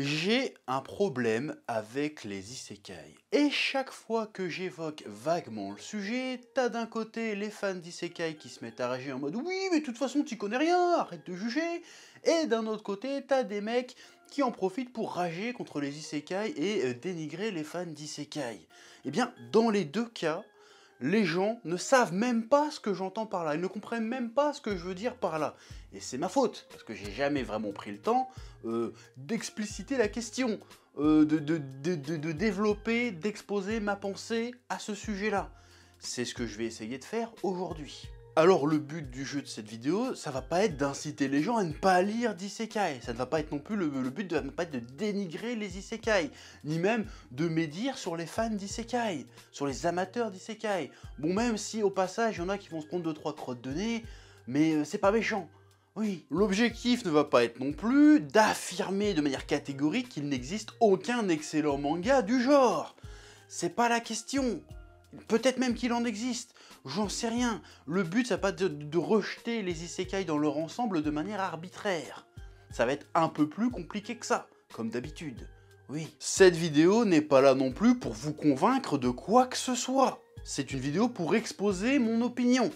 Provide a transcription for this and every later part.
J'ai un problème avec les isekai. Et chaque fois que j'évoque vaguement le sujet, t'as d'un côté les fans d'isekai qui se mettent à rager en mode oui mais de toute façon tu connais rien, arrête de juger. Et d'un autre côté, t'as des mecs qui en profitent pour rager contre les isekai et euh, dénigrer les fans d'isekai. Eh bien, dans les deux cas, les gens ne savent même pas ce que j'entends par là, ils ne comprennent même pas ce que je veux dire par là. Et c'est ma faute, parce que j'ai jamais vraiment pris le temps euh, d'expliciter la question, euh, de, développer, d'exposer ma pensée à ce sujet-là. C'est ce que je vais essayer de faire aujourd'hui. Alors le but du jeu de cette vidéo, ça va pas être d'inciter les gens à ne pas lire d'isekai, ça ne va pas être non plus, le, but ne pas être de dénigrer les isekai, ni même de médire sur les fans d'isekai, sur les amateurs d'isekai. Bon même si au passage il y en a qui vont se prendre 2-3 crottes de nez, mais euh, c'est pas méchant. Oui. L'objectif ne va pas être non plus d'affirmer de manière catégorique qu'il n'existe aucun excellent manga du genre. C'est pas la question. Peut-être même qu'il en existe. J'en sais rien. Le but, ça pas de, de rejeter les isekai dans leur ensemble de manière arbitraire. Ça va être un peu plus compliqué que ça, comme d'habitude. Oui. Cette vidéo n'est pas là non plus pour vous convaincre de quoi que ce soit. C'est une vidéo pour exposer mon opinion.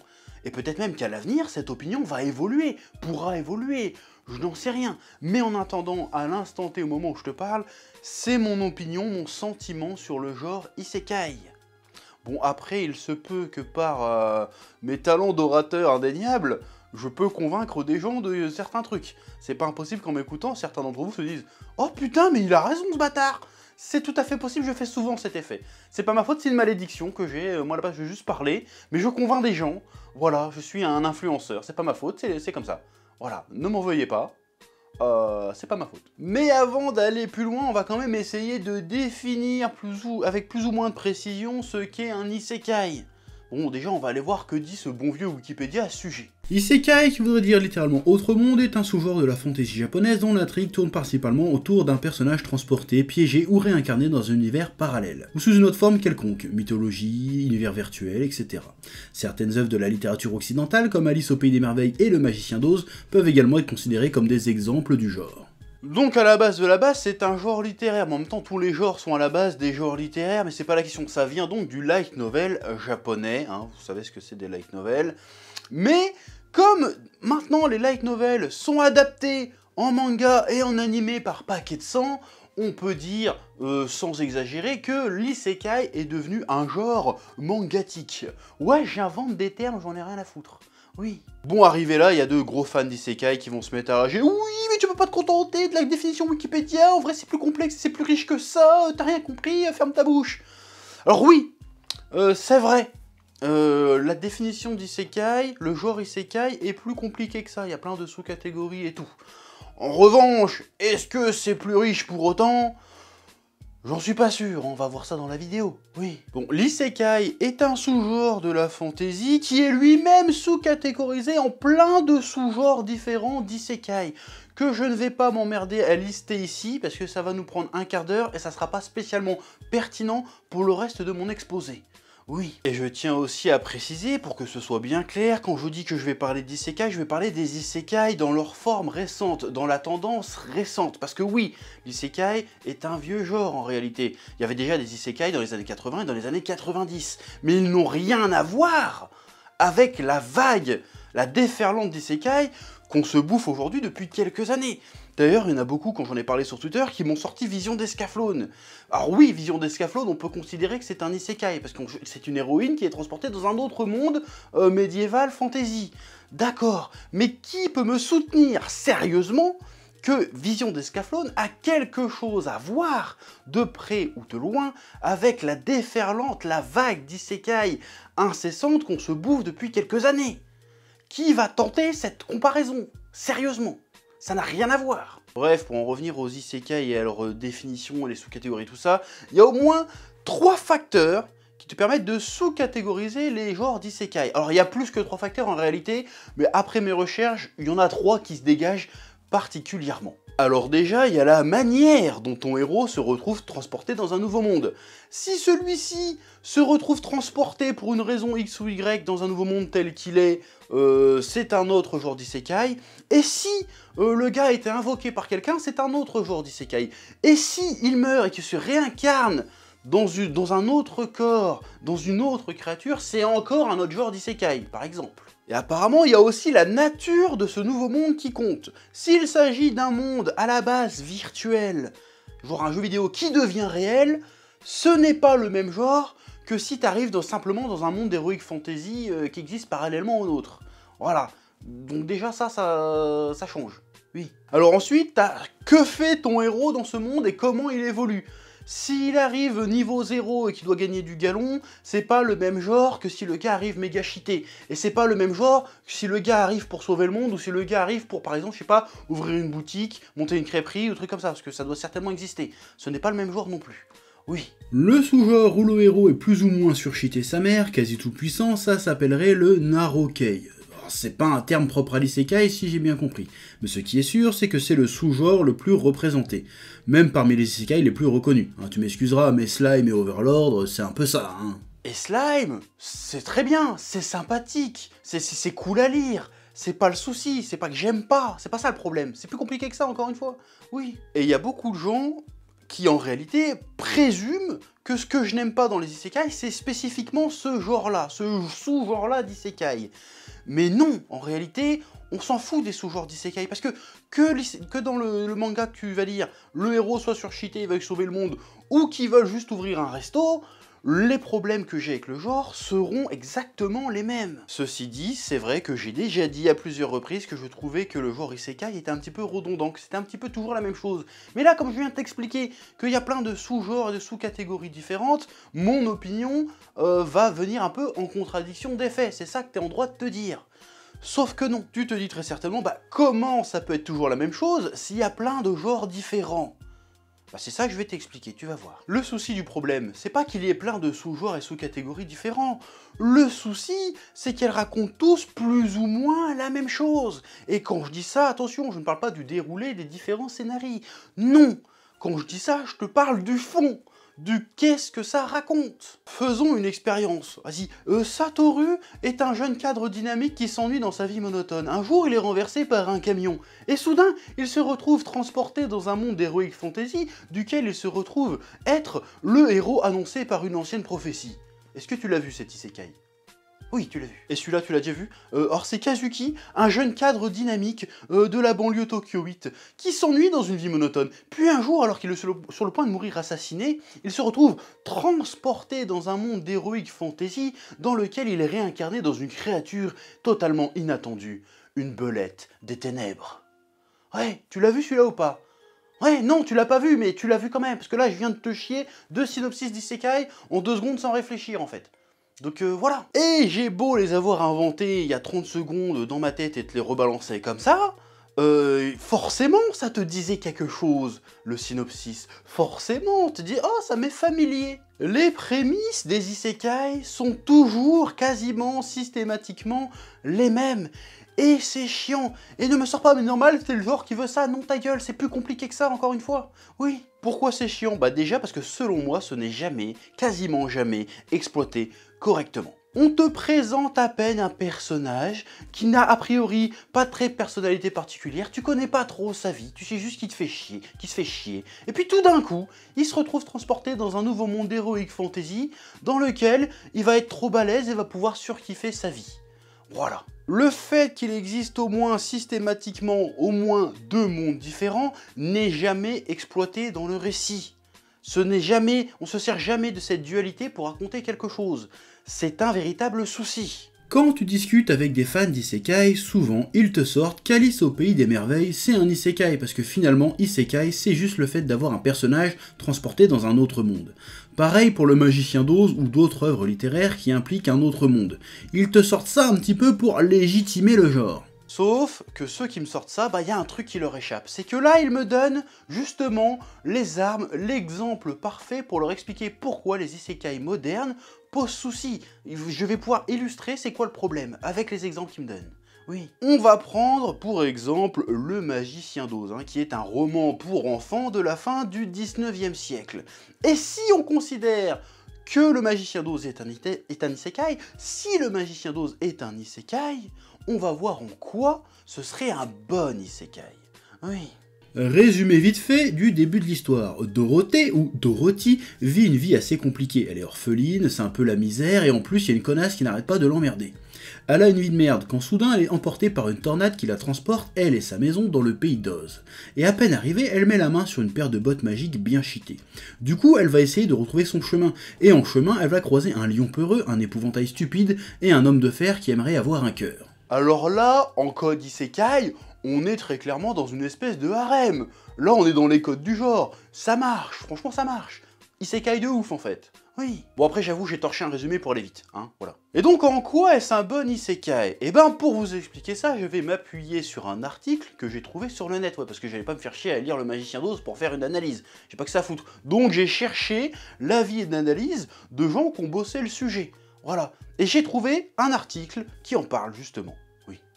Et peut-être même qu'à l'avenir, cette opinion va évoluer, pourra évoluer, je n'en sais rien. Mais en attendant, à l'instant T, au moment où je te parle, c'est mon opinion, mon sentiment sur le genre Isekai. Bon, après, il se peut que par euh, mes talents d'orateur indéniables, je peux convaincre des gens de certains trucs. C'est pas impossible qu'en m'écoutant, certains d'entre vous se disent Oh putain, mais il a raison ce bâtard C'est tout à fait possible, je fais souvent cet effet. C'est pas ma faute, c'est une malédiction que j'ai. Euh, moi là-bas, je vais juste parler, mais je convainc des gens. Voilà, je suis un influenceur. C'est pas ma faute, c'est comme ça. Voilà, ne m'en veuillez pas. Euh, c'est pas ma faute. Mais avant d'aller plus loin, on va quand même essayer de définir plus ou, avec plus ou moins de précision ce qu'est un isekai. Bon, déjà, on va aller voir que dit ce bon vieux Wikipédia à ce sujet. Isekai, qui voudrait dire littéralement autre monde, est un sous-genre de la fantaisie japonaise dont l'intrigue tourne principalement autour d'un personnage transporté, piégé ou réincarné dans un univers parallèle, ou sous une autre forme quelconque, mythologie, univers virtuel, etc. Certaines œuvres de la littérature occidentale, comme Alice au Pays des Merveilles et Le Magicien d'Oz, peuvent également être considérées comme des exemples du genre. Donc à la base de la base, c'est un genre littéraire, mais en même temps tous les genres sont à la base des genres littéraires, mais c'est pas la question, ça vient donc du light novel japonais, hein. vous savez ce que c'est des light novels, mais comme maintenant les light novels sont adaptés en manga et en animé par paquet de sang, on peut dire, euh, sans exagérer, que l'isekai est devenu un genre mangatique. Ouais, j'invente des termes, j'en ai rien à foutre. Oui. Bon, arrivé là, il y a deux gros fans d'Isekai qui vont se mettre à rager. Oui, mais tu peux pas te contenter de la définition Wikipédia, en vrai c'est plus complexe, c'est plus riche que ça, t'as rien compris, euh, ferme ta bouche. Alors oui, euh, c'est vrai. Euh, la définition d'Isekai, le genre Isekai est plus compliqué que ça, il y a plein de sous-catégories et tout. En revanche, est-ce que c'est plus riche pour autant J'en suis pas sûr, on va voir ça dans la vidéo, oui. Bon, l'isekai est un sous-genre de la fantaisie qui est lui-même sous-catégorisé en plein de sous-genres différents d'isekai, que je ne vais pas m'emmerder à lister ici, parce que ça va nous prendre un quart d'heure et ça sera pas spécialement pertinent pour le reste de mon exposé. Oui. Et je tiens aussi à préciser, pour que ce soit bien clair, quand je vous dis que je vais parler d'isekai, je vais parler des isekai dans leur forme récente, dans la tendance récente. Parce que oui, l'isekai est un vieux genre en réalité. Il y avait déjà des isekai dans les années 80 et dans les années 90. Mais ils n'ont rien à voir avec la vague, la déferlante d'isekai qu'on se bouffe aujourd'hui depuis quelques années. D'ailleurs, il y en a beaucoup, quand j'en ai parlé sur Twitter, qui m'ont sorti Vision d'Escaflone. Alors oui, Vision d'Escaflone, on peut considérer que c'est un isekai, parce que c'est une héroïne qui est transportée dans un autre monde euh, médiéval, fantasy. D'accord, mais qui peut me soutenir sérieusement que Vision d'Escaflone a quelque chose à voir, de près ou de loin, avec la déferlante, la vague d'isekai incessante qu'on se bouffe depuis quelques années Qui va tenter cette comparaison Sérieusement ça n'a rien à voir. Bref, pour en revenir aux isekai et à leur euh, définition, les sous-catégories, tout ça, il y a au moins trois facteurs qui te permettent de sous-catégoriser les genres d'isekai. Alors il y a plus que trois facteurs en réalité, mais après mes recherches, il y en a trois qui se dégagent particulièrement. Alors déjà, il y a la manière dont ton héros se retrouve transporté dans un nouveau monde. Si celui-ci se retrouve transporté pour une raison X ou Y dans un nouveau monde tel qu'il est, euh, c'est un autre joueur d'Isekai. Et si euh, le gars été invoqué par quelqu'un, c'est un autre joueur d'Isekai. Et si il meurt et qu'il se réincarne dans, un autre corps, dans une autre créature, c'est encore un autre joueur d'Isekai, par exemple. Et apparemment, il y a aussi la nature de ce nouveau monde qui compte. S'il s'agit d'un monde à la base virtuel, genre un jeu vidéo qui devient réel, ce n'est pas le même genre que si t'arrives arrives simplement dans un monde d'heroic fantasy euh, qui existe parallèlement au nôtre. Voilà. Donc déjà ça, ça, change. Oui. Alors ensuite, que fait ton héros dans ce monde et comment il évolue s'il arrive niveau 0 et qu'il doit gagner du galon, c'est pas le même genre que si le gars arrive méga cheaté. Et c'est pas le même genre que si le gars arrive pour sauver le monde ou si le gars arrive pour, par exemple, je sais pas, ouvrir une boutique, monter une crêperie ou truc comme ça, parce que ça doit certainement exister. Ce n'est pas le même genre non plus. Oui. Le sous-genre où le héros est plus ou moins surchité sa mère, quasi tout puissant, ça s'appellerait le Narokei c'est pas un terme propre à l'isekai si j'ai bien compris, mais ce qui est sûr, c'est que c'est le sous-genre le plus représenté, même parmi les isekai les plus reconnus. Hein, tu m'excuseras, mais Slime et Overlord, c'est un peu ça, hein. Et Slime, c'est très bien, c'est sympathique, c'est cool à lire, c'est pas le souci, c'est pas que j'aime pas, c'est pas ça le problème, c'est plus compliqué que ça encore une fois, oui. Et il y a beaucoup de gens qui en réalité présument que ce que je n'aime pas dans les isekai, c'est spécifiquement ce genre-là, ce sous-genre-là d'isekai. Mais non, en réalité, on s'en fout des sous-genres d'isekai, parce que que, dans le, manga que tu vas lire, le héros soit surchité et va sauver le monde, ou qu'il veuille juste ouvrir un resto, les problèmes que j'ai avec le genre seront exactement les mêmes. Ceci dit, c'est vrai que j'ai déjà dit à plusieurs reprises que je trouvais que le genre isekai était un petit peu redondant, que c'était un petit peu toujours la même chose. Mais là, comme je viens de t'expliquer qu'il y a plein de sous-genres et de sous-catégories différentes, mon opinion euh, va venir un peu en contradiction des faits, c'est ça que t'es en droit de te dire. Sauf que non, tu te dis très certainement, bah comment ça peut être toujours la même chose s'il y a plein de genres différents bah c'est ça que je vais t'expliquer, tu vas voir. Le souci du problème, c'est pas qu'il y ait plein de sous joueurs et sous-catégories différents. Le souci, c'est qu'elles racontent tous plus ou moins la même chose. Et quand je dis ça, attention, je ne parle pas du déroulé des différents scénarios. Non Quand je dis ça, je te parle du fond du qu'est-ce que ça raconte. Faisons une expérience. Vas-y, euh, Satoru est un jeune cadre dynamique qui s'ennuie dans sa vie monotone. Un jour, il est renversé par un camion, et soudain, il se retrouve transporté dans un monde d'héroïque fantasy, duquel il se retrouve être le héros annoncé par une ancienne prophétie. Est-ce que tu l'as vu cet isekai oui, tu l'as vu. Et celui-là, tu l'as déjà vu euh, Or, c'est Kazuki, un jeune cadre dynamique euh, de la banlieue Tokyo 8 qui s'ennuie dans une vie monotone. Puis un jour, alors qu'il est sur le, point de mourir assassiné, il se retrouve transporté dans un monde d'héroïque fantasy dans lequel il est réincarné dans une créature totalement inattendue. Une belette des ténèbres. Ouais, tu l'as vu celui-là ou pas Ouais, non, tu l'as pas vu, mais tu l'as vu quand même, parce que là, je viens de te chier deux synopsis d'Isekai en deux secondes sans réfléchir, en fait. Donc euh, voilà. Et j'ai beau les avoir inventés il y a 30 secondes dans ma tête et te les rebalancer comme ça, euh, forcément ça te disait quelque chose, le synopsis. Forcément, on te dit « Oh, ça m'est familier !» Les prémices des isekai sont toujours, quasiment, systématiquement les mêmes. Et c'est chiant. Et ne me sors pas, mais normal, c'est le genre qui veut ça. Non, ta gueule, c'est plus compliqué que ça, encore une fois. Oui. Pourquoi c'est chiant Bah déjà parce que selon moi, ce n'est jamais, quasiment jamais, exploité correctement. On te présente à peine un personnage qui n'a a priori pas très personnalité particulière, tu connais pas trop sa vie, tu sais juste qu'il te fait chier, qu'il se fait chier. Et puis tout d'un coup, il se retrouve transporté dans un nouveau monde d'héroïque fantasy dans lequel il va être trop balèze et va pouvoir surkiffer sa vie. Voilà. Le fait qu'il existe au moins systématiquement au moins deux mondes différents n'est jamais exploité dans le récit. Ce n'est jamais, on se sert jamais de cette dualité pour raconter quelque chose. C'est un véritable souci. Quand tu discutes avec des fans d'Isekai, souvent ils te sortent qu'Alice au pays des merveilles, c'est un Isekai, parce que finalement Isekai, c'est juste le fait d'avoir un personnage transporté dans un autre monde. Pareil pour le magicien d'Oz ou d'autres œuvres littéraires qui impliquent un autre monde. Ils te sortent ça un petit peu pour légitimer le genre. Sauf que ceux qui me sortent ça, bah il y a un truc qui leur échappe. C'est que là, ils me donnent justement les armes, l'exemple parfait pour leur expliquer pourquoi les isekai modernes posent souci. Je vais pouvoir illustrer c'est quoi le problème avec les exemples qu'ils me donnent. Oui. On va prendre pour exemple Le Magicien d'Oz, hein, qui est un roman pour enfants de la fin du 19e siècle. Et si on considère que le magicien d'Oz est un, isekai, si le magicien d'Oz est un isekai, on va voir en quoi ce serait un bon isekai. Oui. Résumé vite fait du début de l'histoire. Dorothée, ou Dorothy, vit une vie assez compliquée. Elle est orpheline, c'est un peu la misère, et en plus, il y a une connasse qui n'arrête pas de l'emmerder. Elle a une vie de merde quand soudain elle est emportée par une tornade qui la transporte, elle et sa maison, dans le pays d'Oz. Et à peine arrivée, elle met la main sur une paire de bottes magiques bien cheatées. Du coup, elle va essayer de retrouver son chemin, et en chemin, elle va croiser un lion peureux, un épouvantail stupide, et un homme de fer qui aimerait avoir un cœur. Alors là, en code Isekai, on est très clairement dans une espèce de harem. Là, on est dans les codes du genre. Ça marche, franchement, ça marche il de ouf en fait. Oui. Bon après j'avoue j'ai torché un résumé pour aller vite, hein, voilà. Et donc en quoi est-ce un bon isekai Eh ben pour vous expliquer ça, je vais m'appuyer sur un article que j'ai trouvé sur le net, ouais, parce que j'allais pas me faire chier à lire le magicien d'Oz pour faire une analyse, j'ai pas que ça foutre. Donc j'ai cherché l'avis et l'analyse de gens qui ont bossé le sujet, voilà. Et j'ai trouvé un article qui en parle justement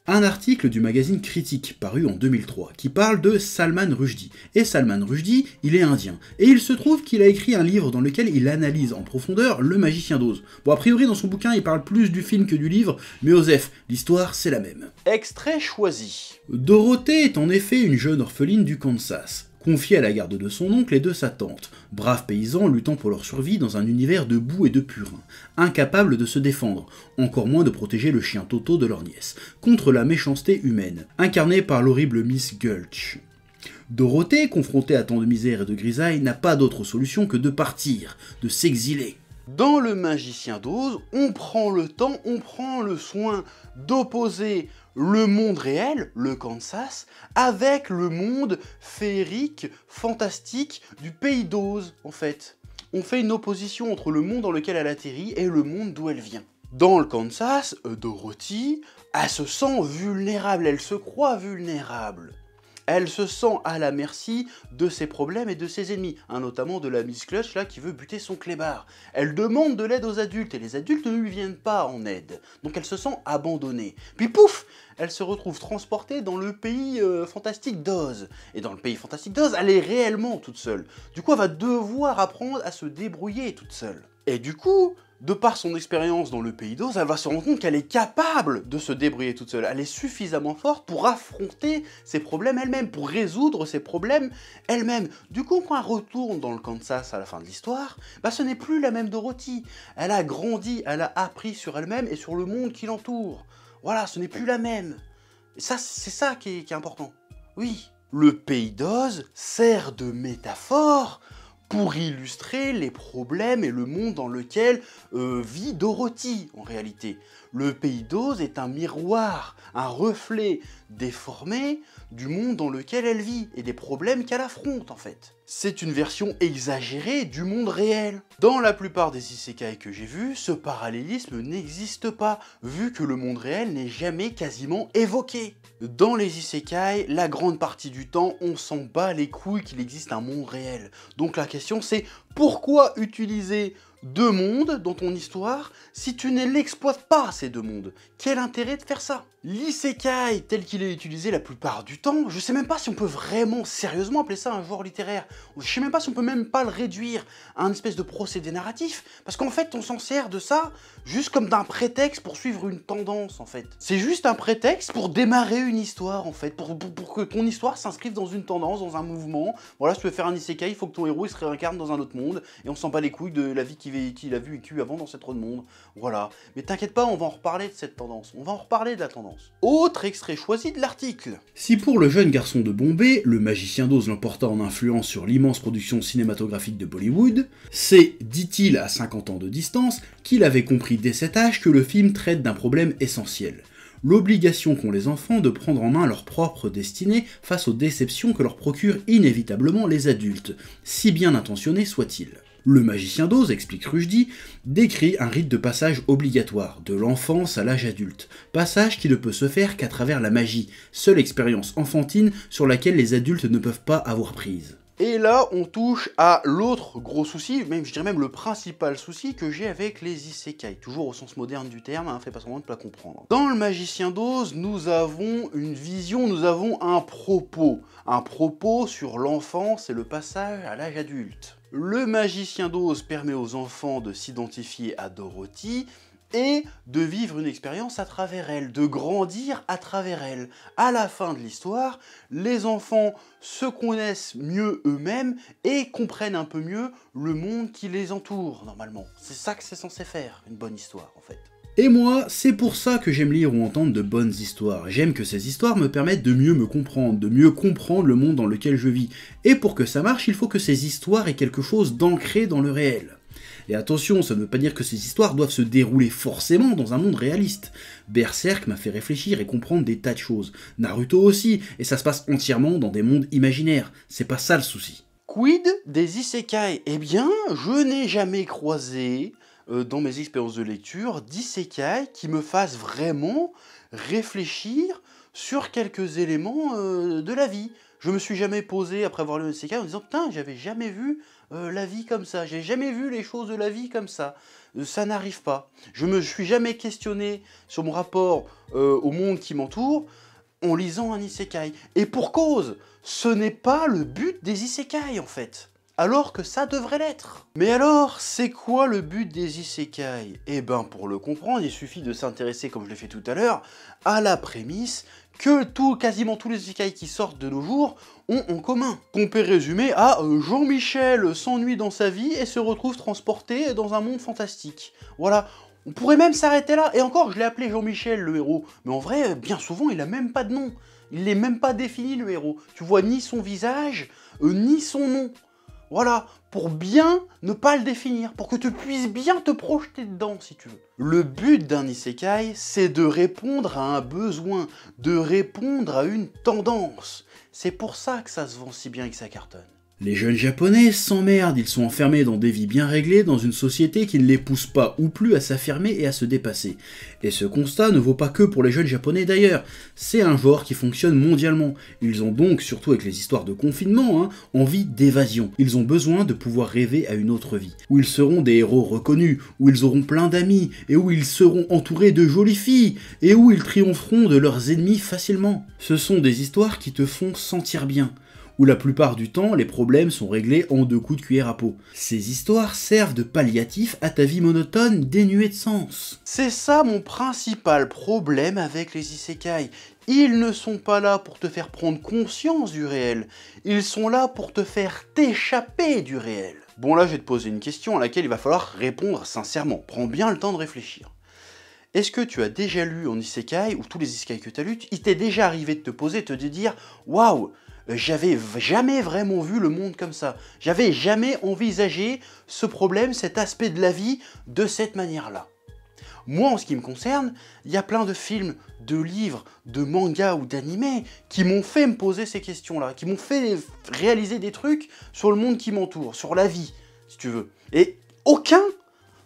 un article du magazine Critique, paru en 2003, qui parle de Salman Rushdie. Et Salman Rushdie, il est indien. Et il se trouve qu'il a écrit un livre dans lequel il analyse en profondeur Le Magicien d'Oz. Bon, a priori, dans son bouquin, il parle plus du film que du livre, mais Osef, l'histoire, c'est la même. Extrait choisi. Dorothée est en effet une jeune orpheline du Kansas. Confié à la garde de son oncle et de sa tante, braves paysans luttant pour leur survie dans un univers de boue et de purin, incapables de se défendre, encore moins de protéger le chien Toto de leur nièce, contre la méchanceté humaine, incarnée par l'horrible Miss Gulch. Dorothée, confrontée à tant de misère et de grisaille, n'a pas d'autre solution que de partir, de s'exiler. Dans le magicien d'Oz, on prend le temps, on prend le soin d'opposer le monde réel, le Kansas, avec le monde féerique, fantastique du pays d'Oz, en fait. On fait une opposition entre le monde dans lequel elle atterrit et le monde d'où elle vient. Dans le Kansas, euh, Dorothy, elle se sent vulnérable, elle se croit vulnérable elle se sent à la merci de ses problèmes et de ses ennemis, hein, notamment de la Miss Clutch là qui veut buter son clébard. Elle demande de l'aide aux adultes et les adultes ne lui viennent pas en aide, donc elle se sent abandonnée. Puis pouf elle se retrouve transportée dans le pays euh, fantastique d'Oz. Et dans le pays fantastique d'Oz, elle est réellement toute seule. Du coup, elle va devoir apprendre à se débrouiller toute seule. Et du coup, de par son expérience dans le pays d'Oz, elle va se rendre compte qu'elle est capable de se débrouiller toute seule. Elle est suffisamment forte pour affronter ses problèmes elle-même, pour résoudre ses problèmes elle-même. Du coup, quand elle retourne dans le Kansas à la fin de l'histoire, bah, ce n'est plus la même Dorothy. Elle a grandi, elle a appris sur elle-même et sur le monde qui l'entoure. Voilà, ce n'est plus la même. Et ça, c'est ça qui est, qui est important. Oui. Le pays d'Oz sert de métaphore pour illustrer les problèmes et le monde dans lequel euh, vit Dorothy en réalité. Le pays d'Oz est un miroir, un reflet déformé du monde dans lequel elle vit et des problèmes qu'elle affronte en fait c'est une version exagérée du monde réel. Dans la plupart des isekai que j'ai vus, ce parallélisme n'existe pas, vu que le monde réel n'est jamais quasiment évoqué. Dans les isekai, la grande partie du temps, on s'en bat les couilles qu'il existe un monde réel. Donc la question c'est pourquoi utiliser deux mondes dans ton histoire si tu ne l'exploites pas ces deux mondes Quel intérêt de faire ça L'isekai tel qu'il est utilisé la plupart du temps, je sais même pas si on peut vraiment sérieusement appeler ça un genre littéraire. Je sais même pas si on peut même pas le réduire à un espèce de procédé narratif, parce qu'en fait on s'en sert de ça juste comme d'un prétexte pour suivre une tendance en fait. C'est juste un prétexte pour démarrer une histoire en fait, pour, que ton histoire s'inscrive dans une tendance, dans un mouvement. Voilà, si tu veux faire un isekai, il faut que ton héros se réincarne dans un autre monde, et on sent pas les couilles de la vie qu'il a vu et avant dans cet autre monde. Voilà. Mais t'inquiète pas, on va en reparler de cette tendance, on va en reparler de la tendance. Autre extrait choisi de l'article. Si pour le jeune garçon de Bombay, le magicien dose l'emporta en influence sur l'immense production cinématographique de Bollywood, c'est, dit-il à 50 ans de distance, qu'il avait compris dès cet âge que le film traite d'un problème essentiel l'obligation qu'ont les enfants de prendre en main leur propre destinée face aux déceptions que leur procurent inévitablement les adultes, si bien intentionnés soient-ils. Le magicien d'Oz, explique Rujdi, décrit un rite de passage obligatoire, de l'enfance à l'âge adulte, passage qui ne peut se faire qu'à travers la magie, seule expérience enfantine sur laquelle les adultes ne peuvent pas avoir prise. Et là, on touche à l'autre gros souci, même je dirais même le principal souci que j'ai avec les isekai, toujours au sens moderne du terme, hein, fait pas semblant de pas comprendre. Dans le Magicien d'Oz, nous avons une vision, nous avons un propos, un propos sur l'enfance et le passage à l'âge adulte. Le magicien d'Oz permet aux enfants de s'identifier à Dorothy et de vivre une expérience à travers elle, de grandir à travers elle. À la fin de l'histoire, les enfants se connaissent mieux eux-mêmes et comprennent un peu mieux le monde qui les entoure, normalement. C'est ça que c'est censé faire, une bonne histoire, en fait. Et moi, c'est pour ça que j'aime lire ou entendre de bonnes histoires. J'aime que ces histoires me permettent de mieux me comprendre, de mieux comprendre le monde dans lequel je vis. Et pour que ça marche, il faut que ces histoires aient quelque chose d'ancré dans le réel. Et attention, ça ne veut pas dire que ces histoires doivent se dérouler forcément dans un monde réaliste. Berserk m'a fait réfléchir et comprendre des tas de choses. Naruto aussi, et ça se passe entièrement dans des mondes imaginaires. C'est pas ça le souci. Quid des isekai Eh bien, je n'ai jamais croisé euh, dans mes expériences de lecture, d'isekai qui me fasse vraiment réfléchir sur quelques éléments euh, de la vie. Je me suis jamais posé après avoir lu un isekai en disant putain, j'avais jamais vu euh, la vie comme ça, j'ai jamais vu les choses de la vie comme ça. ça n'arrive pas. Je me suis jamais questionné sur mon rapport au monde qui m'entoure en lisant un isekai. Et pour cause, ce n'est pas le but des isekai en fait alors que ça devrait l'être. Mais alors, c'est quoi le but des isekai Eh ben, pour le comprendre, il suffit de s'intéresser, comme je l'ai fait tout à l'heure, à la prémisse que tout, quasiment tous les isekai qui sortent de nos jours ont en commun. Qu'on peut résumer à euh, Jean-Michel s'ennuie dans sa vie et se retrouve transporté dans un monde fantastique. Voilà, on pourrait même s'arrêter là, et encore, je l'ai appelé Jean-Michel le héros, mais en vrai, bien souvent, il a même pas de nom. Il n'est même pas défini le héros. Tu vois ni son visage, euh, ni son nom. Voilà, pour bien ne pas le définir, pour que tu puisses bien te projeter dedans si tu veux. Le but d'un isekai, c'est de répondre à un besoin, de répondre à une tendance. C'est pour ça que ça se vend si bien et que ça cartonne. Les jeunes japonais s'emmerdent, ils sont enfermés dans des vies bien réglées, dans une société qui ne les pousse pas ou plus à s'affirmer et à se dépasser. Et ce constat ne vaut pas que pour les jeunes japonais d'ailleurs, c'est un genre qui fonctionne mondialement. Ils ont donc, surtout avec les histoires de confinement, hein, envie d'évasion. Ils ont besoin de pouvoir rêver à une autre vie, où ils seront des héros reconnus, où ils auront plein d'amis, et où ils seront entourés de jolies filles, et où ils triompheront de leurs ennemis facilement. Ce sont des histoires qui te font sentir bien, où la plupart du temps les problèmes sont réglés en deux coups de cuillère à peau. Ces histoires servent de palliatif à ta vie monotone dénuée de sens. C'est ça mon principal problème avec les isekai. Ils ne sont pas là pour te faire prendre conscience du réel, ils sont là pour te faire t'échapper du réel. Bon là je vais te poser une question à laquelle il va falloir répondre sincèrement, prends bien le temps de réfléchir. Est-ce que tu as déjà lu en isekai, ou tous les isekai que tu as lu, il t'est déjà arrivé de te poser de te dire Waouh, j'avais jamais vraiment vu le monde comme ça. J'avais jamais envisagé ce problème, cet aspect de la vie de cette manière-là. Moi, en ce qui me concerne, il y a plein de films, de livres, de mangas ou d'animés qui m'ont fait me poser ces questions-là, qui m'ont fait réaliser des trucs sur le monde qui m'entoure, sur la vie, si tu veux. Et aucun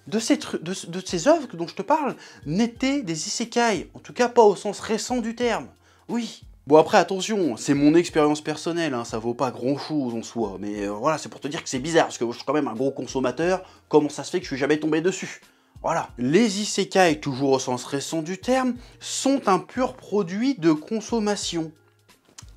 de ces, de, de ces œuvres dont je te parle n'était des isekai, en tout cas pas au sens récent du terme. Oui, Bon après attention, c'est mon expérience personnelle, hein, ça vaut pas grand chose en soi, mais euh, voilà, c'est pour te dire que c'est bizarre, parce que je suis quand même un gros consommateur, comment ça se fait que je suis jamais tombé dessus voilà. Les isekai, toujours au sens récent du terme, sont un pur produit de consommation.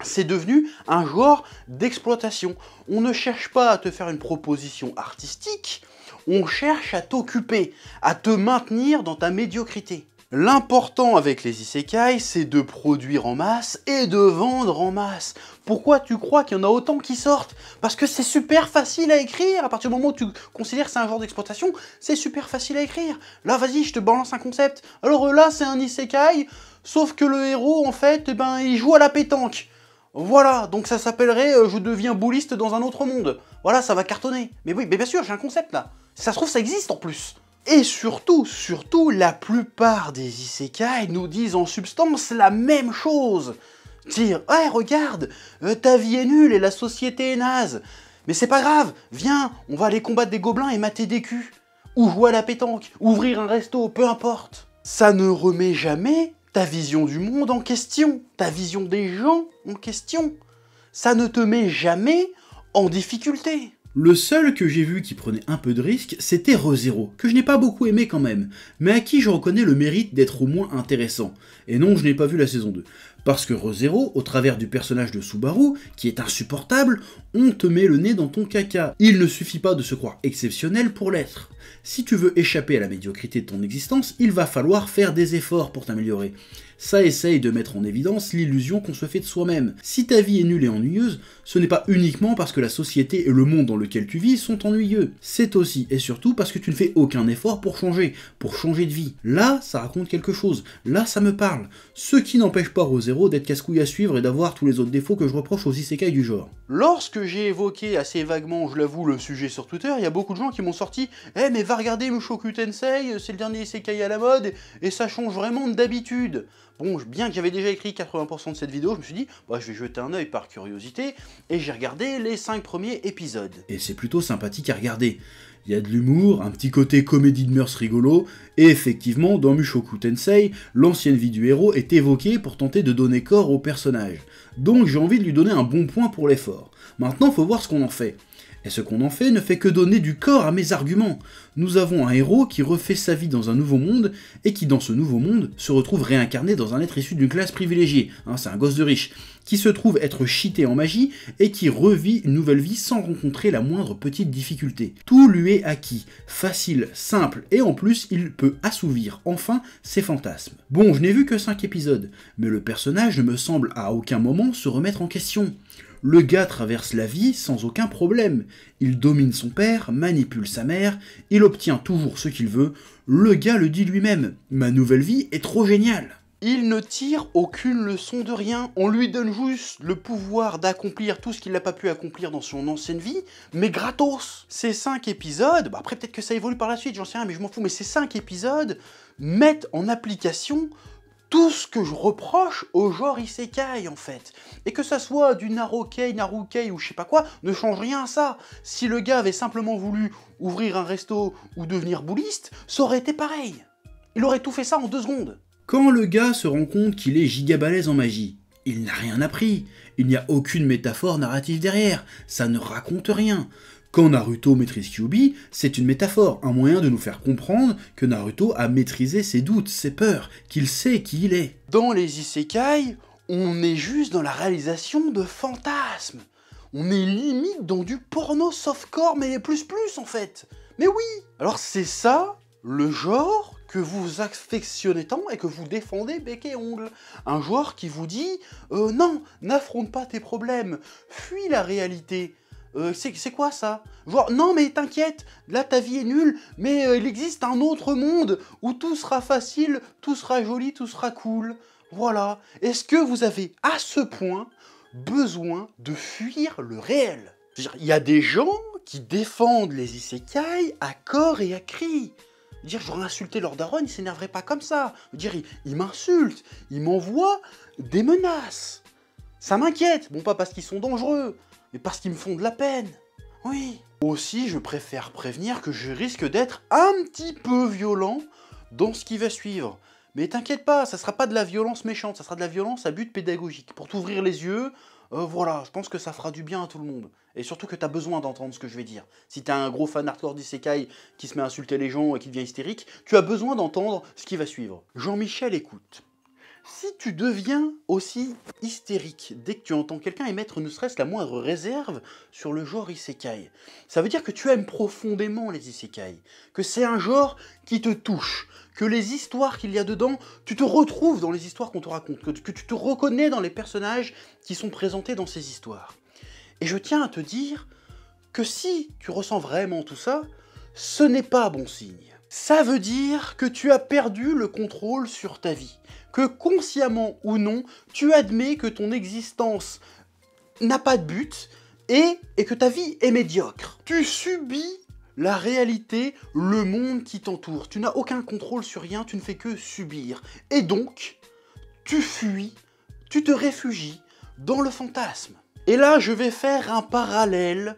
C'est devenu un genre d'exploitation. On ne cherche pas à te faire une proposition artistique, on cherche à t'occuper, à te maintenir dans ta médiocrité. L'important avec les isekai, c'est de produire en masse et de vendre en masse. Pourquoi tu crois qu'il y en a autant qui sortent Parce que c'est super facile à écrire. À partir du moment où tu considères que c'est un genre d'exploitation, c'est super facile à écrire. Là, vas-y, je te balance un concept. Alors euh, là, c'est un isekai, sauf que le héros, en fait, eh ben, il joue à la pétanque. Voilà, donc ça s'appellerait euh, Je deviens bouliste dans un autre monde ». Voilà, ça va cartonner. Mais oui, mais bien sûr, j'ai un concept, là. ça se trouve, ça existe, en plus et surtout, surtout, la plupart des isekai nous disent en substance la même chose. Dire, ouais, regarde, euh, ta vie est nulle et la société est naze. Mais c'est pas grave, viens, on va aller combattre des gobelins et mater des culs. Ou jouer à la pétanque, ouvrir un resto, peu importe. Ça ne remet jamais ta vision du monde en question, ta vision des gens en question. Ça ne te met jamais en difficulté. Le seul que j'ai vu qui prenait un peu de risque, c'était ReZero, que je n'ai pas beaucoup aimé quand même, mais à qui je reconnais le mérite d'être au moins intéressant. Et non, je n'ai pas vu la saison 2. Parce que ReZero, au travers du personnage de Subaru, qui est insupportable, on te met le nez dans ton caca. Il ne suffit pas de se croire exceptionnel pour l'être. Si tu veux échapper à la médiocrité de ton existence, il va falloir faire des efforts pour t'améliorer. Ça essaye de mettre en évidence l'illusion qu'on se fait de soi-même. Si ta vie est nulle et ennuyeuse, ce n'est pas uniquement parce que la société et le monde dans lequel tu vis sont ennuyeux. C'est aussi et surtout parce que tu ne fais aucun effort pour changer, pour changer de vie. Là, ça raconte quelque chose. Là, ça me parle. Ce qui n'empêche pas Rosero d'être casse-couille à suivre et d'avoir tous les autres défauts que je reproche aux isekai du genre. Lorsque j'ai évoqué assez vaguement, je l'avoue, le sujet sur Twitter, il y a beaucoup de gens qui m'ont sorti eh, mais va regarder Mushoku Tensei, euh, c'est le dernier Isekai à la mode, et, ça change vraiment d'habitude. Bon, bien que j'avais déjà écrit 80% de cette vidéo, je me suis dit, bah, je vais jeter un œil par curiosité, et j'ai regardé les 5 premiers épisodes. Et c'est plutôt sympathique à regarder. Il y a de l'humour, un petit côté comédie de mœurs rigolo, et effectivement, dans Mushoku Tensei, l'ancienne vie du héros est évoquée pour tenter de donner corps au personnage. Donc j'ai envie de lui donner un bon point pour l'effort. Maintenant, faut voir ce qu'on en fait. Et ce qu'on en fait ne fait que donner du corps à mes arguments. Nous avons un héros qui refait sa vie dans un nouveau monde, et qui dans ce nouveau monde se retrouve réincarné dans un être issu d'une classe privilégiée, hein, c'est un gosse de riche, qui se trouve être cheaté en magie, et qui revit une nouvelle vie sans rencontrer la moindre petite difficulté. Tout lui est acquis, facile, simple, et en plus il peut assouvir enfin ses fantasmes. Bon, je n'ai vu que 5 épisodes, mais le personnage ne me semble à aucun moment se remettre en question le gars traverse la vie sans aucun problème. Il domine son père, manipule sa mère, il obtient toujours ce qu'il veut. Le gars le dit lui-même, ma nouvelle vie est trop géniale. Il ne tire aucune leçon de rien, on lui donne juste le pouvoir d'accomplir tout ce qu'il n'a pas pu accomplir dans son ancienne vie, mais gratos Ces cinq épisodes, bah, après peut-être que ça évolue par la suite, j'en sais rien, mais je m'en fous, mais ces cinq épisodes mettent en application tout ce que je reproche au genre isekai en fait. Et que ça soit du Narokei, narukei ou je sais pas quoi, ne change rien à ça. Si le gars avait simplement voulu ouvrir un resto ou devenir bouliste, ça aurait été pareil. Il aurait tout fait ça en deux secondes. Quand le gars se rend compte qu'il est gigabalèze en magie, il n'a rien appris. Il n'y a aucune métaphore narrative derrière. Ça ne raconte rien. Quand Naruto maîtrise Kyubi, c'est une métaphore, un moyen de nous faire comprendre que Naruto a maîtrisé ses doutes, ses peurs, qu'il sait qui il est. Dans les isekai, on est juste dans la réalisation de fantasmes. On est limite dans du porno softcore, mais plus plus en fait. Mais oui Alors c'est ça, le genre que vous affectionnez tant et que vous défendez bec et ongle. Un genre qui vous dit euh, non, n'affronte pas tes problèmes, fuis la réalité, euh, c'est quoi ça Genre, non mais t'inquiète, là ta vie est nulle, mais euh, il existe un autre monde où tout sera facile, tout sera joli, tout sera cool. Voilà. Est-ce que vous avez à ce point besoin de fuir le réel Il y a des gens qui défendent les isekai à corps et à cri. Dire, j'aurais insulté Lord Aron, il s'énerverait pas comme ça. Dire, il, il m'insulte, il m'envoie des menaces. Ça m'inquiète. Bon, pas parce qu'ils sont dangereux, mais parce qu'ils me font de la peine. Oui. Aussi, je préfère prévenir que je risque d'être un petit peu violent dans ce qui va suivre. Mais t'inquiète pas, ça sera pas de la violence méchante, ça sera de la violence à but pédagogique. Pour t'ouvrir les yeux, euh, voilà, je pense que ça fera du bien à tout le monde. Et surtout que t'as besoin d'entendre ce que je vais dire. Si t'as un gros fan hardcore d'Isekai qui se met à insulter les gens et qui devient hystérique, tu as besoin d'entendre ce qui va suivre. Jean-Michel écoute. Si tu deviens aussi hystérique dès que tu entends quelqu'un émettre ne serait-ce la moindre réserve sur le genre isekai, ça veut dire que tu aimes profondément les isekai, que c'est un genre qui te touche, que les histoires qu'il y a dedans, tu te retrouves dans les histoires qu'on te raconte, que, que tu te reconnais dans les personnages qui sont présentés dans ces histoires. Et je tiens à te dire que si tu ressens vraiment tout ça, ce n'est pas bon signe. Ça veut dire que tu as perdu le contrôle sur ta vie que consciemment ou non, tu admets que ton existence n'a pas de but et, et que ta vie est médiocre. Tu subis la réalité, le monde qui t'entoure. Tu n'as aucun contrôle sur rien, tu ne fais que subir. Et donc, tu fuis, tu te réfugies dans le fantasme. Et là, je vais faire un parallèle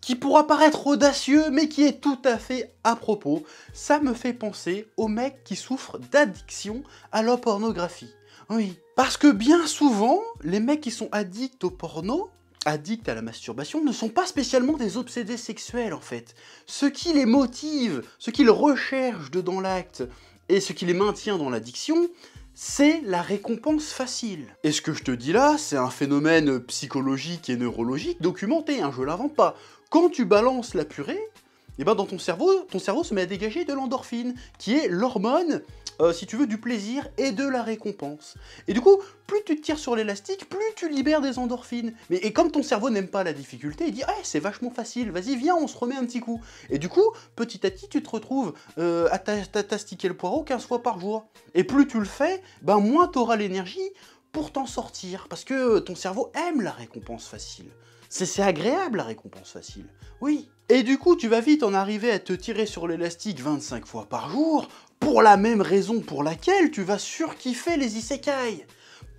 qui pourra paraître audacieux mais qui est tout à fait à propos, ça me fait penser aux mecs qui souffrent d'addiction à la pornographie. Oui, parce que bien souvent, les mecs qui sont addicts au porno, addicts à la masturbation, ne sont pas spécialement des obsédés sexuels en fait. Ce qui les motive, ce qu'ils recherchent dans l'acte et ce qui les maintient dans l'addiction, c'est la récompense facile. Et ce que je te dis là, c'est un phénomène psychologique et neurologique documenté, Je hein, je l'invente pas. Quand tu balances la purée, et eh ben dans ton cerveau, ton cerveau se met à dégager de l'endorphine, qui est l'hormone, euh, si tu veux, du plaisir et de la récompense. Et du coup, plus tu te tires sur l'élastique, plus tu libères des endorphines. Mais, et comme ton cerveau n'aime pas la difficulté, il dit hey, ah, c'est vachement facile, vas-y, viens, on se remet un petit coup ». Et du coup, petit à petit, tu te retrouves euh, à t'astiquer le poireau 15 fois par jour. Et plus tu le fais, ben moins tu auras l'énergie pour t'en sortir, parce que ton cerveau aime la récompense facile. C'est agréable la récompense facile, oui. Et du coup, tu vas vite en arriver à te tirer sur l'élastique 25 fois par jour, pour la même raison pour laquelle tu vas surkiffer les isekai.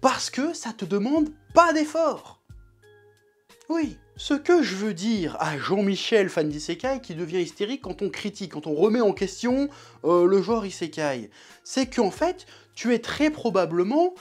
Parce que ça te demande pas d'effort. Oui, ce que je veux dire à Jean-Michel, fan d'Isekai, qui devient hystérique quand on critique, quand on remet en question euh, le genre Isekai, c'est qu'en fait, tu es très probablement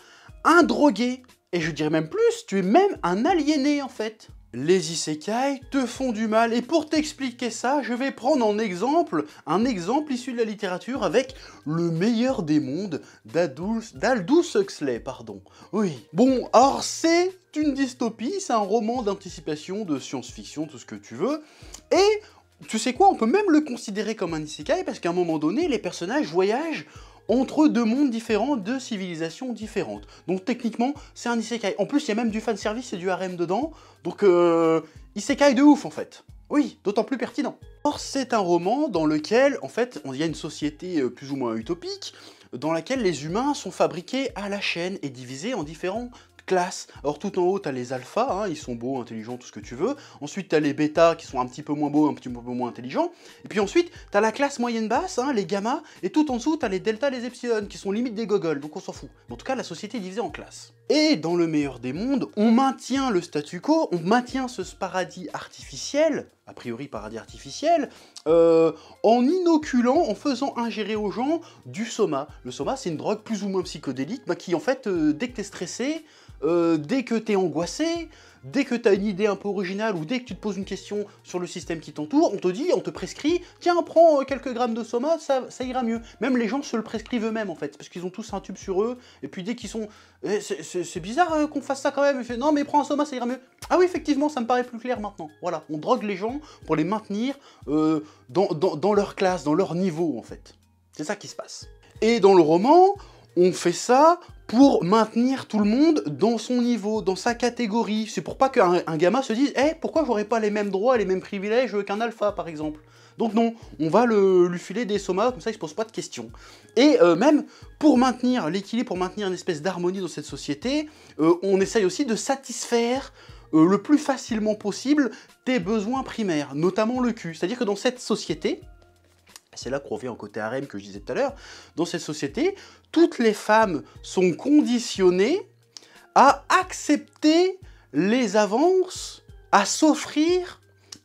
un drogué. Et je dirais même plus, tu es même un aliéné en fait. Les isekai te font du mal, et pour t'expliquer ça, je vais prendre en exemple un exemple issu de la littérature avec Le meilleur des mondes d'Aldous Huxley, pardon. Oui. Bon, or c'est une dystopie, c'est un roman d'anticipation, de science-fiction, tout ce que tu veux, et tu sais quoi, on peut même le considérer comme un isekai parce qu'à un moment donné, les personnages voyagent entre deux mondes différents, deux civilisations différentes. Donc techniquement, c'est un isekai. En plus, il y a même du fanservice et du harem dedans, donc euh, isekai de ouf en fait. Oui, d'autant plus pertinent. Or, c'est un roman dans lequel, en fait, il y a une société euh, plus ou moins utopique, dans laquelle les humains sont fabriqués à la chaîne et divisés en différents classe. Alors tout en haut, tu as les alphas, hein, ils sont beaux, intelligents, tout ce que tu veux. Ensuite, tu as les bêtas qui sont un petit peu moins beaux, un petit peu moins intelligents. Et puis ensuite, tu as la classe moyenne-basse, hein, les gammas. Et tout en dessous, tu as les deltas, les epsilon, qui sont limite des gogoles, donc on s'en fout. En tout cas, la société est divisée en classes. Et dans le meilleur des mondes, on maintient le statu quo, on maintient ce paradis artificiel, a priori paradis artificiel, euh, en inoculant, en faisant ingérer aux gens du soma. Le soma, c'est une drogue plus ou moins psychodélique, bah, qui en fait, euh, dès que t'es stressé, euh, dès que t'es angoissé, dès que tu as une idée un peu originale ou dès que tu te poses une question sur le système qui t'entoure, on te dit, on te prescrit, tiens, prends euh, quelques grammes de soma, ça, ira mieux. Même les gens se le prescrivent eux-mêmes en fait, parce qu'ils ont tous un tube sur eux, et puis dès qu'ils sont... Eh, c'est bizarre euh, qu'on fasse ça quand même, fait, non mais prends un soma, ça ira mieux. Ah oui, effectivement, ça me paraît plus clair maintenant. Voilà, on drogue les gens pour les maintenir euh, dans leur classe, dans leur niveau en fait. C'est ça qui se passe. Et dans le roman, on fait ça pour maintenir tout le monde dans son niveau, dans sa catégorie. C'est pour pas qu'un gamma se dise Eh, pourquoi j'aurais pas les mêmes droits les mêmes privilèges qu'un alpha, par exemple ?» Donc non, on va lui filer des somas, comme ça il se pose pas de questions. Et euh, même pour maintenir l'équilibre, pour maintenir une espèce d'harmonie dans cette société, euh, on essaye aussi de satisfaire euh, le plus facilement possible tes besoins primaires, notamment le cul. C'est-à-dire que dans cette société, c'est là qu'on revient au côté harem que je disais tout à l'heure. Dans cette société, toutes les femmes sont conditionnées à accepter les avances, à s'offrir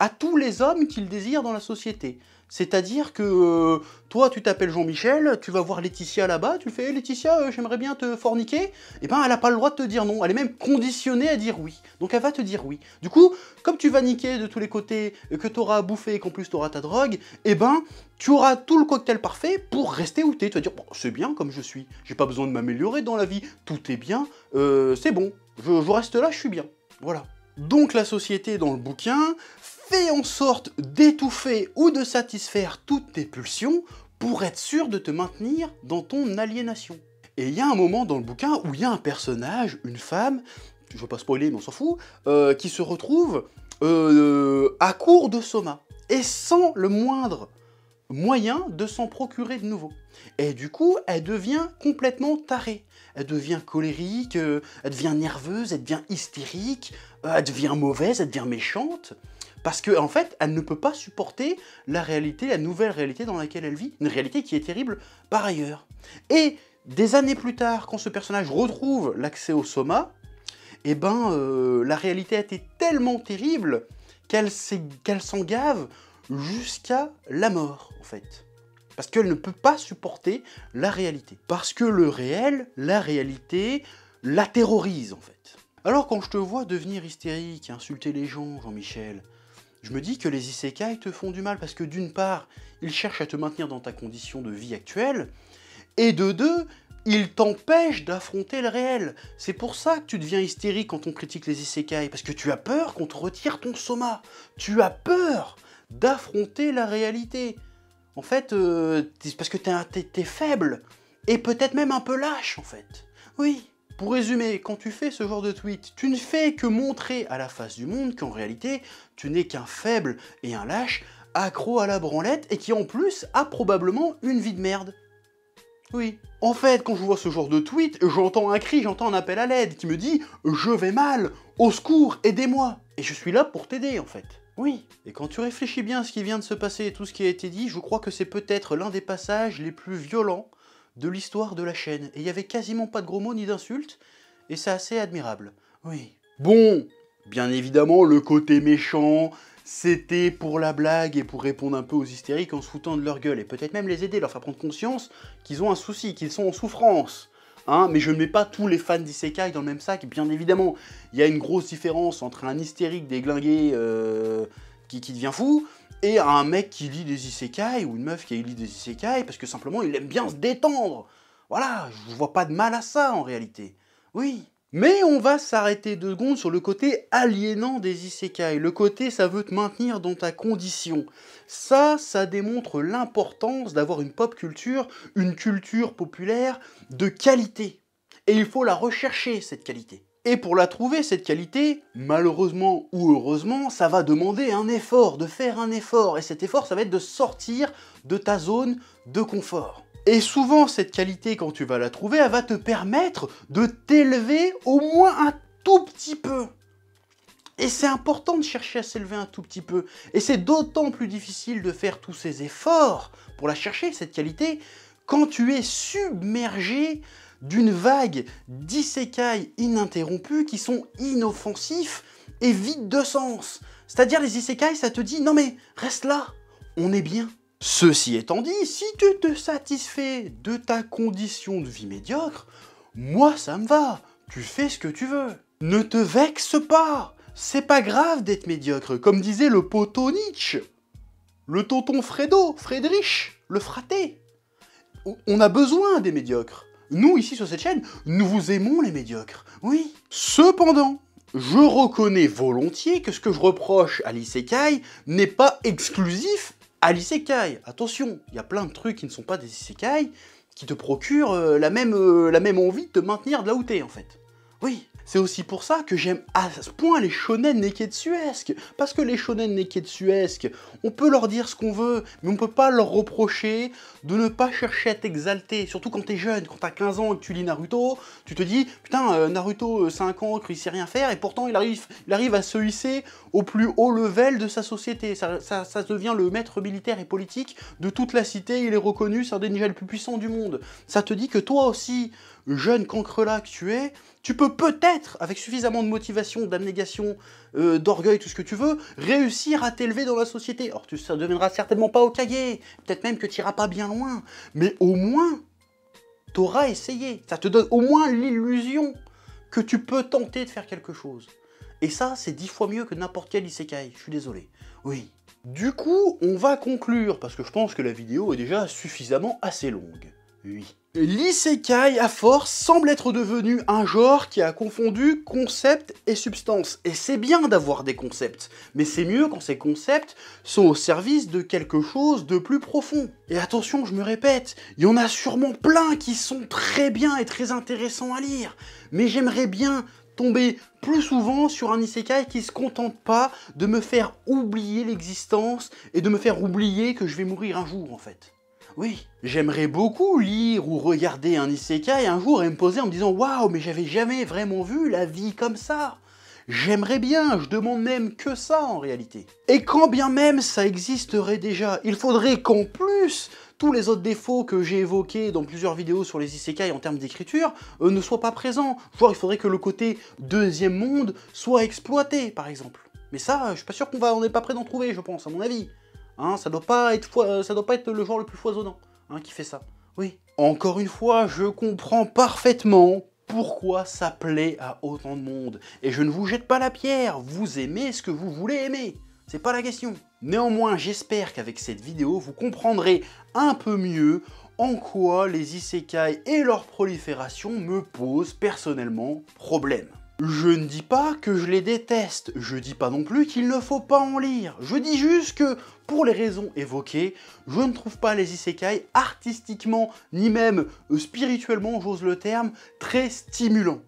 à tous les hommes qu'il désire dans la société. C'est-à-dire que euh, toi, tu t'appelles Jean-Michel, tu vas voir Laetitia là-bas, tu fais Laetitia, euh, j'aimerais bien te forniquer. Et eh ben, elle n'a pas le droit de te dire non. Elle est même conditionnée à dire oui. Donc, elle va te dire oui. Du coup, comme tu vas niquer de tous les côtés, euh, que tu auras à bouffer et qu'en plus tu auras ta drogue, et eh ben, tu auras tout le cocktail parfait pour rester où t'es. Tu vas dire c'est bien comme je suis. J'ai pas besoin de m'améliorer dans la vie. Tout est bien. c'est bon. Je, je reste là, je suis bien. Voilà. Donc la société dans le bouquin fais en sorte d'étouffer ou de satisfaire toutes tes pulsions pour être sûr de te maintenir dans ton aliénation. Et il y a un moment dans le bouquin où il y a un personnage, une femme, je veux pas spoiler mais on s'en fout, euh, qui se retrouve euh, à court de soma et sans le moindre moyen de s'en procurer de nouveau. Et du coup, elle devient complètement tarée. Elle devient colérique, euh, elle devient nerveuse, elle devient hystérique, elle devient mauvaise, elle devient méchante. Parce qu'en en fait, elle ne peut pas supporter la réalité, la nouvelle réalité dans laquelle elle vit, une réalité qui est terrible par ailleurs. Et des années plus tard, quand ce personnage retrouve l'accès au soma, eh ben, euh, la réalité a été tellement terrible qu'elle s'engave jusqu'à la mort, en fait. Parce qu'elle ne peut pas supporter la réalité. Parce que le réel, la réalité, la terrorise, en fait. Alors quand je te vois devenir hystérique, insulter les gens, Jean-Michel, je me dis que les isekai te font du mal parce que d'une part, ils cherchent à te maintenir dans ta condition de vie actuelle, et de deux, ils t'empêchent d'affronter le réel. C'est pour ça que tu deviens hystérique quand on critique les isekai, parce que tu as peur qu'on te retire ton soma. Tu as peur d'affronter la réalité. En fait, euh, parce que t'es faible, et peut-être même un peu lâche, en fait. Oui, pour résumer, quand tu fais ce genre de tweet, tu ne fais que montrer à la face du monde qu'en réalité, tu n'es qu'un faible et un lâche, accro à la branlette et qui en plus a probablement une vie de merde. Oui. En fait, quand je vois ce genre de tweet, j'entends un cri, j'entends un appel à l'aide qui me dit « Je vais mal Au secours Aidez-moi !» Et je suis là pour t'aider, en fait. Oui. Et quand tu réfléchis bien à ce qui vient de se passer et tout ce qui a été dit, je crois que c'est peut-être l'un des passages les plus violents de l'histoire de la chaîne. Et il y avait quasiment pas de gros mots ni d'insultes, et c'est assez admirable. Oui. Bon, bien évidemment, le côté méchant, c'était pour la blague et pour répondre un peu aux hystériques en se foutant de leur gueule, et peut-être même les aider, leur faire prendre conscience qu'ils ont un souci, qu'ils sont en souffrance. Hein, mais je ne mets pas tous les fans d'Isekai dans le même sac, bien évidemment. Il y a une grosse différence entre un hystérique déglingué euh, qui devient fou et à un mec qui lit des isekai ou une meuf qui lit des isekai parce que simplement il aime bien se détendre. Voilà, je vois pas de mal à ça en réalité. Oui. Mais on va s'arrêter deux secondes sur le côté aliénant des isekai. Le côté ça veut te maintenir dans ta condition. Ça, ça démontre l'importance d'avoir une pop culture, une culture populaire de qualité. Et il faut la rechercher, cette qualité. Et pour la trouver, cette qualité, malheureusement ou heureusement, ça va demander un effort, de faire un effort. Et cet effort, ça va être de sortir de ta zone de confort. Et souvent, cette qualité, quand tu vas la trouver, elle va te permettre de t'élever au moins un tout petit peu. Et c'est important de chercher à s'élever un tout petit peu. Et c'est d'autant plus difficile de faire tous ces efforts pour la chercher, cette qualité, quand tu es submergé d'une vague d'isekai ininterrompues qui sont inoffensifs et vides de sens. C'est-à-dire les isekai, ça te dit non mais reste là, on est bien. Ceci étant dit, si tu te satisfais de ta condition de vie médiocre, moi ça me va, tu fais ce que tu veux. Ne te vexe pas, c'est pas grave d'être médiocre, comme disait le poteau Nietzsche, le tonton Fredo, Friedrich, le fraté. On a besoin des médiocres. Nous, ici sur cette chaîne, nous vous aimons les médiocres. Oui. Cependant, je reconnais volontiers que ce que je reproche à l'isekai n'est pas exclusif à l'isekai. Attention, il y a plein de trucs qui ne sont pas des isekai qui te procurent euh, la même, euh, la même envie de te maintenir de la où en fait. Oui, c'est aussi pour ça que j'aime à ce point les shonen neketsuesques. Parce que les shonen neketsuesques, on peut leur dire ce qu'on veut, mais on peut pas leur reprocher de ne pas chercher à t'exalter. Surtout quand t'es jeune, quand t'as 15 ans et que tu lis Naruto, tu te dis, putain, euh, Naruto, 5 euh, ans, il sait rien faire, et pourtant il arrive, il arrive à se hisser au plus haut level de sa société. Ça, devient le maître militaire et politique de toute la cité, il est reconnu, c'est un des niveaux les plus puissants du monde. Ça te dit que toi aussi, jeune cancrelat que tu es, tu peux peut-être, avec suffisamment de motivation, d'abnégation, euh, d'orgueil, tout ce que tu veux, réussir à t'élever dans la société. Or, tu ne deviendras certainement pas au cahier, peut-être même que tu n'iras pas bien loin, mais au moins, tu auras essayé. Ça te donne au moins l'illusion que tu peux tenter de faire quelque chose. Et ça, c'est dix fois mieux que n'importe quel isekai, je suis désolé. Oui. Du coup, on va conclure, parce que je pense que la vidéo est déjà suffisamment assez longue. Oui. L'isekai, à force, semble être devenu un genre qui a confondu concept et substance. Et c'est bien d'avoir des concepts, mais c'est mieux quand ces concepts sont au service de quelque chose de plus profond. Et attention, je me répète, il y en a sûrement plein qui sont très bien et très intéressants à lire, mais j'aimerais bien tomber plus souvent sur un isekai qui se contente pas de me faire oublier l'existence et de me faire oublier que je vais mourir un jour en fait. Oui, j'aimerais beaucoup lire ou regarder un isekai un jour et me poser en me disant Waouh, mais j'avais jamais vraiment vu la vie comme ça J'aimerais bien, je demande même que ça en réalité. Et quand bien même ça existerait déjà, il faudrait qu'en plus tous les autres défauts que j'ai évoqués dans plusieurs vidéos sur les isekai en termes d'écriture euh, ne soient pas présents. voire il faudrait que le côté deuxième monde soit exploité par exemple. Mais ça, je suis pas sûr qu'on va, on n'est pas prêt d'en trouver, je pense, à mon avis. Hein, ça doit pas être doit pas être le genre le plus foisonnant hein, qui fait ça. Oui. Encore une fois, je comprends parfaitement pourquoi ça plaît à autant de monde. Et je ne vous jette pas la pierre, vous aimez ce que vous voulez aimer. C'est pas la question. Néanmoins, j'espère qu'avec cette vidéo, vous comprendrez un peu mieux en quoi les isekai et leur prolifération me posent personnellement problème. Je ne dis pas que je les déteste, je dis pas non plus qu'il ne faut pas en lire, je dis juste que, pour les raisons évoquées, je ne trouve pas les isekai artistiquement, ni même euh, spirituellement, j'ose le terme, très stimulants.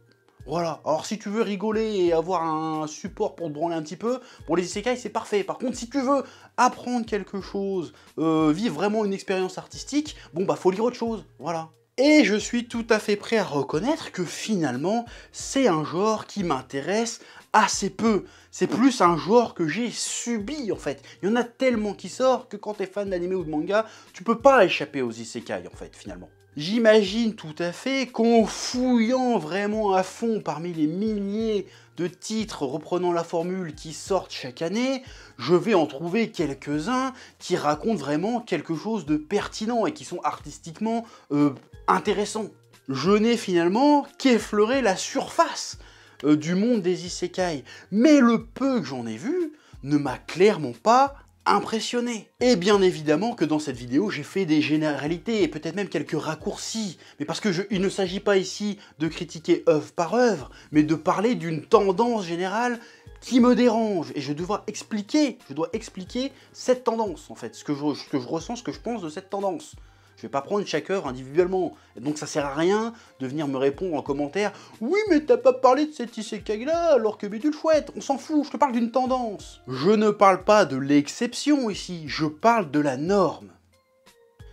Voilà, alors si tu veux rigoler et avoir un support pour te branler un petit peu, pour les isekai c'est parfait. Par contre, si tu veux apprendre quelque chose, euh, vivre vraiment une expérience artistique, bon bah faut lire autre chose, voilà. Et je suis tout à fait prêt à reconnaître que finalement, c'est un genre qui m'intéresse assez peu. C'est plus un genre que j'ai subi en fait. Il y en a tellement qui sortent que quand t'es fan d'anime ou de manga, tu peux pas échapper aux isekai en fait finalement. J'imagine tout à fait qu'en fouillant vraiment à fond parmi les milliers de titres reprenant la formule qui sortent chaque année, je vais en trouver quelques-uns qui racontent vraiment quelque chose de pertinent et qui sont artistiquement euh, intéressant. Je n'ai finalement qu'effleuré la surface euh, du monde des isekai, mais le peu que j'en ai vu ne m'a clairement pas impressionné. Et bien évidemment que dans cette vidéo, j'ai fait des généralités et peut-être même quelques raccourcis, mais parce que il ne s'agit pas ici de critiquer œuvre par œuvre, mais de parler d'une tendance générale qui me dérange et je dois expliquer, je dois expliquer cette tendance en fait, ce que je ressens, ce que je pense de cette tendance. Je vais pas prendre chaque heure individuellement. donc ça sert à rien de venir me répondre en commentaire « Oui, mais t'as pas parlé de cette isekai-là alors que le chouette On s'en fout, je te parle d'une tendance !» Je ne parle pas de l'exception ici, je parle de la norme.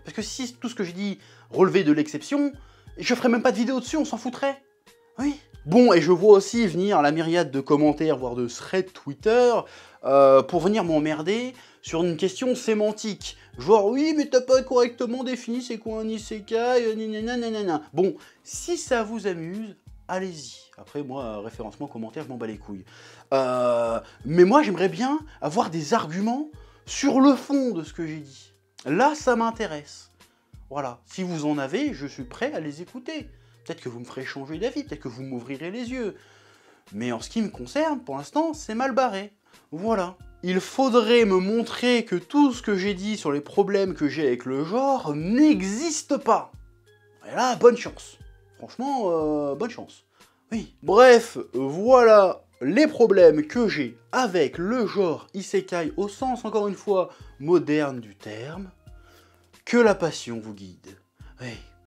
Parce que si tout ce que je dis relevait de l'exception, je ferais même pas de vidéo dessus, on s'en foutrait. Oui. Bon, et je vois aussi venir la myriade de commentaires, voire de threads Twitter, euh, pour venir m'emmerder sur une question sémantique. Genre, oui, mais t'as pas correctement défini c'est quoi un isekai, nanana. Euh, bon, si ça vous amuse, allez-y. Après, moi, euh, référencement, commentaire, je m'en bats les couilles. mais moi, j'aimerais bien avoir des arguments sur le fond de ce que j'ai dit. Là, ça m'intéresse. Voilà. Si vous en avez, je suis prêt à les écouter. Peut-être que vous me ferez changer d'avis, peut-être que vous m'ouvrirez les yeux. Mais en ce qui me concerne, pour l'instant, c'est mal barré. Voilà. Il faudrait me montrer que tout ce que j'ai dit sur les problèmes que j'ai avec le genre n'existe pas. Et là, bonne chance. Franchement, euh, bonne chance. Oui. Bref, voilà les problèmes que j'ai avec le genre isekai au sens, encore une fois, moderne du terme. Que la passion vous guide. Oui.